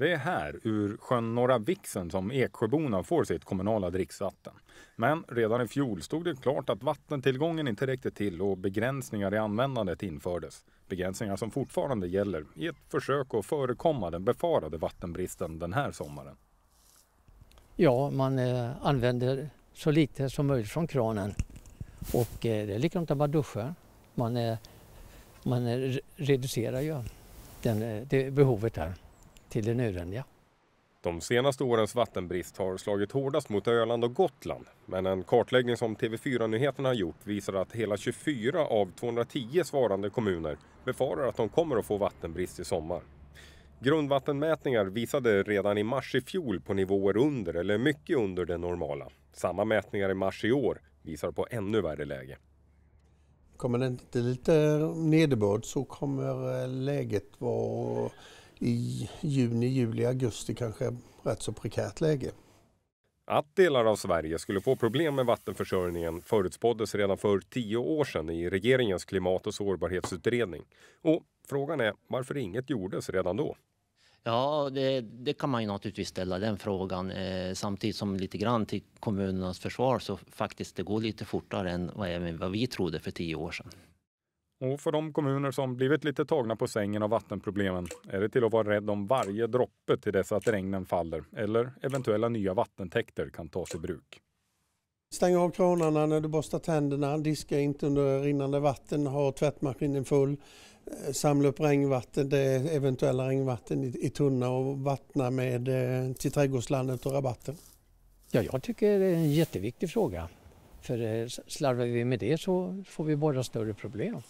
Det är här, ur sjön Norra Vixen, som Eksjöborna får sitt kommunala dricksvatten. Men redan i fjol stod det klart att vattentillgången inte räckte till och begränsningar i användandet infördes. Begränsningar som fortfarande gäller i ett försök att förekomma den befarade vattenbristen den här sommaren. Ja, man eh, använder så lite som möjligt från kranen. Och eh, det är likadant när man duschar. Man, eh, man reducerar ju den, det behovet här till det nödvändiga. De senaste årens vattenbrist har slagit hårdast mot Öland och Gotland. Men en kartläggning som TV4 Nyheterna har gjort visar att hela 24 av 210 svarande kommuner befarar att de kommer att få vattenbrist i sommar. Grundvattenmätningar visade redan i mars i fjol på nivåer under eller mycket under det normala. Samma mätningar i mars i år visar på ännu värre läge. Kommer det inte lite nederbörd så kommer eh, läget vara i juni, juli, augusti kanske rätt så prekärt läge. Att delar av Sverige skulle få problem med vattenförsörjningen förutspåddes redan för tio år sedan i regeringens klimat och sårbarhetsutredning. Och frågan är varför inget gjordes redan då? Ja, det, det, kan man ju naturligtvis ställa den frågan. Eh, samtidigt som lite grann till kommunernas försvar så faktiskt det går lite fortare än vad, även vad vi trodde för tio år sedan. Och för de kommuner som blivit lite tagna på sängen av vattenproblemen är det till att vara rädd om varje droppe till dess att regnen faller eller eventuella nya vattentäkter kan tas i bruk. Stäng av kranarna när du borstar tänderna, diska inte under rinnande vatten, ha tvättmaskinen full, eh, samla upp regnvatten, det eventuella regnvatten i, i tunna och vattna med eh, till trädgårdslandet och rabatten. Ja, jag tycker det är en jätteviktig fråga. För eh, slarvar vi med det så får vi bara större problem.